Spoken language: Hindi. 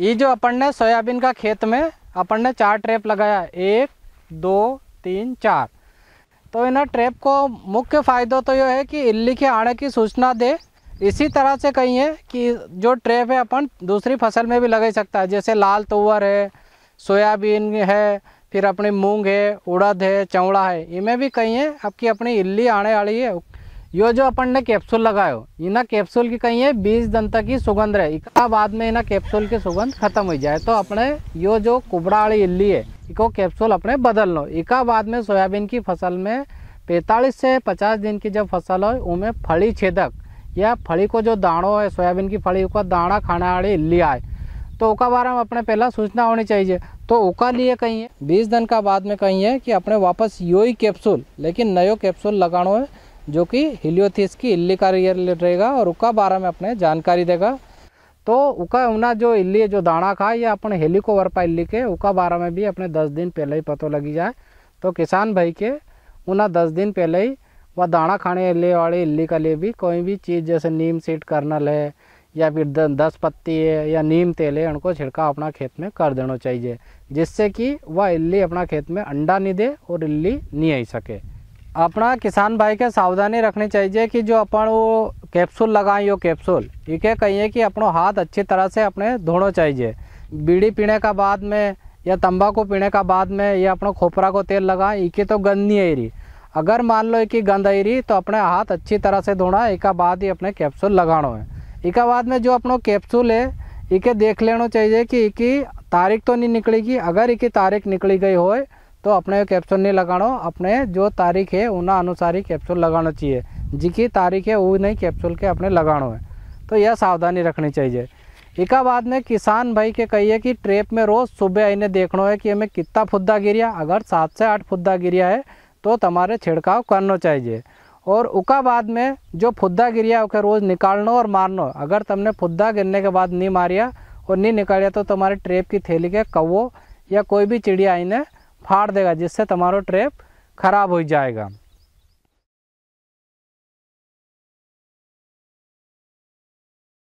ये जो अपन ने सोयाबीन का खेत में अपन ने चार ट्रैप लगाया एक दो तीन चार तो इन ट्रैप को मुख्य फ़ायदा तो यह है कि इल्ली के आने की सूचना दे इसी तरह से कही है कि जो ट्रैप है अपन दूसरी फसल में भी लगा सकता है जैसे लाल तुअर है सोयाबीन है फिर अपनी मूंग है उड़द है चौड़ा है इनमें भी कहीं है आपकी अपनी इल्ली आने वाली है यो जो अपन ने कैप्सूल लगायो इना कैप्सूल की कहीं है बीस दिन तक ही सुगंध रहे इका बाद में इना कैप्सूल की सुगंध खत्म हो जाए तो अपने यो जो कुबड़ा वाली इल्ली है इको कैप्सूल अपने बदल लो इका बाद में सोयाबीन की फसल में पैंतालीस से पचास दिन की जब फसल हो उनमें फली छेदक या फली को जो दाणो है सोयाबीन की फली का दाणा खाने वाली इल्ली आए तो उसका बारे में अपने पहला सूचना होनी चाहिए तो उका लिए कहीं है बीस दिन का बाद में कहीं है कि अपने वापस यो ही कैप्सूल लेकिन नयो कैप्सूल लगाना है जो कि हिलियोथिस की इल्ली का रियल रहेगा और उसका बारे में अपने जानकारी देगा तो उका उना जो इल्ली जो दाना खा या अपने हेलिकोवरपा इल्ली के उका बारे में भी अपने दस दिन पहले ही पता लगी जाए तो किसान भाई के उना दस दिन पहले ही वह दाना खाने ले वाली इल्ली का लिए भी कोई भी चीज़ जैसे नीम सीट कर्नल है या फिर दस पत्ती है या नीम तेल है उनको छिड़काव अपना खेत में कर देना चाहिए जिससे कि वह इल्ली अपना खेत में अंडा नहीं दे और इल्ली नहीं आई सके अपना किसान भाई के सावधानी रखनी चाहिए कि जो अपन वो कैप्सूल लगाएं यो कैप्सूल ठीक है कहिए कि अपनो हाथ अच्छी तरह से अपने धोना चाहिए बीड़ी पीने का बाद में या तंबाकू पीने का बाद में या अपनो खोपरा को तेल लगाएं इके तो गंद नहीं आई रही अगर मान लो कि गंद आई रही तो अपने हाथ अच्छी तरह से धोना एक बाद ही अपने कैप्सूल लगाना है एक बाद में जो अपनो कैप्सूल है इके देख लेना चाहिए कि इकी तारीख तो नहीं निकलेगी अगर इकी तारीख निकली गई होए तो अपने कैप्सूल नहीं નહીં अपने जो तारीख़ है उन अनुसार ही कैप्सूल लगाना चाहिए जिकी तारीख है वो नहीं कैप्सूल के अपने लगाना है तो यह सावधानी रखनी चाहिए इका बाद में किसान भाई के कहिए कि ट्रेप में रोज़ सुबह आईने देखना है कि हमें कितना फुद्दा गिरिया अगर सात से आठ फुद्दा गिरिया है तो तुम्हारे छिड़काव करना चाहिए और उका बाद में जो फुद्दा गिरिया उसके रोज़ निकालना और मारना अगर तुमने फुद्दा गिरने के बाद नहीं मारिया और नहीं निकालिया तो तुम्हारे ट्रेप की थैली के कौ या कोई भी चिड़िया आईने फाड़ देगा जिससे तुम्हारा ट्रैप खराब हो जाएगा